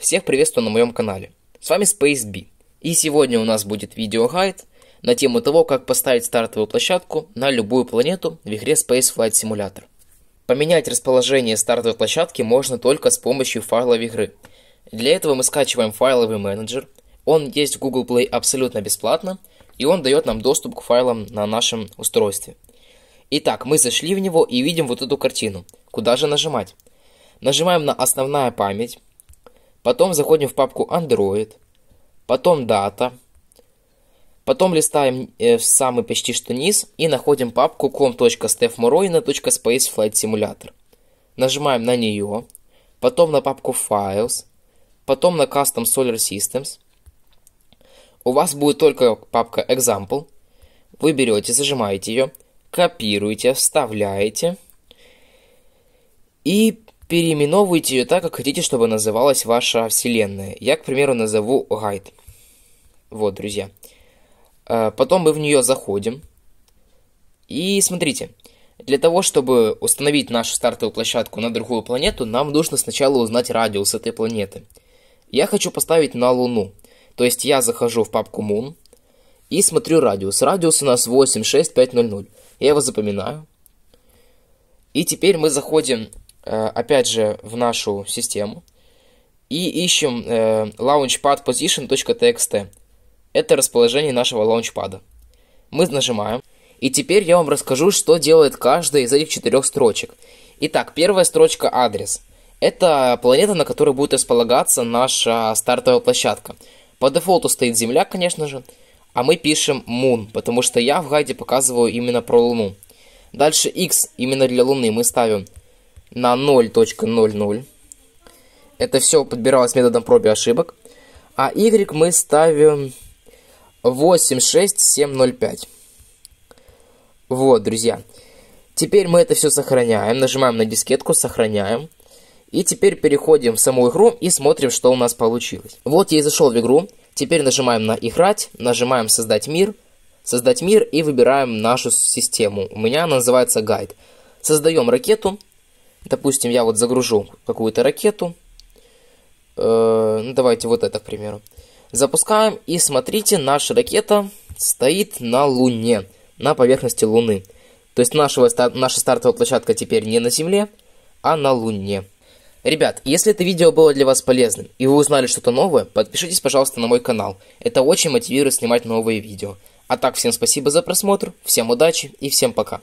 Всех приветствую на моем канале. С вами SpaceB. И сегодня у нас будет видео гайд на тему того, как поставить стартовую площадку на любую планету в игре Space Flight Simulator. Поменять расположение стартовой площадки можно только с помощью файлов игры. Для этого мы скачиваем файловый менеджер. Он есть в Google Play абсолютно бесплатно, и он дает нам доступ к файлам на нашем устройстве. Итак, мы зашли в него и видим вот эту картину. Куда же нажимать? Нажимаем на «Основная память», Потом заходим в папку Android. Потом Data, Потом листаем э, в самый почти что низ и находим папку com.stefmoroina.space flight simulator. Нажимаем на нее. Потом на папку files. Потом на custom solar systems. У вас будет только папка example. Вы берете, зажимаете ее, копируете, вставляете. И переименовывайте ее так, как хотите, чтобы называлась ваша вселенная. Я, к примеру, назову гайд. Вот, друзья. А, потом мы в нее заходим. И смотрите, для того, чтобы установить нашу стартовую площадку на другую планету, нам нужно сначала узнать радиус этой планеты. Я хочу поставить на Луну. То есть я захожу в папку Moon и смотрю радиус. Радиус у нас 86500. Я его запоминаю. И теперь мы заходим Э, опять же, в нашу систему и ищем э, launchpadposition.txt. Это расположение нашего лаунчпада. Мы нажимаем. И теперь я вам расскажу, что делает каждая из этих четырех строчек. Итак, первая строчка адрес. Это планета, на которой будет располагаться наша стартовая площадка. По дефолту стоит Земля, конечно же, а мы пишем Moon, потому что я в гайде показываю именно про Луну. Дальше X именно для Луны мы ставим на 0.00. Это все подбиралось методом проб и ошибок. А y мы ставим 86705. Вот, друзья. Теперь мы это все сохраняем. Нажимаем на дискетку, сохраняем. И теперь переходим в саму игру и смотрим, что у нас получилось. Вот я и зашел в игру. Теперь нажимаем на «Играть», нажимаем «Создать мир», «Создать мир» и выбираем нашу систему. У меня она называется «Гайд». Создаем ракету, Допустим, я вот загружу какую-то ракету. Э, ну, давайте вот это, к примеру. Запускаем, и смотрите, наша ракета стоит на Луне, на поверхности Луны. То есть нашего наша стартовая площадка теперь не на Земле, а на Луне. Ребят, если это видео было для вас полезным и вы узнали что-то новое, подпишитесь, пожалуйста, на мой канал. Это очень мотивирует снимать новые видео. А так, всем спасибо за просмотр, всем удачи и всем пока.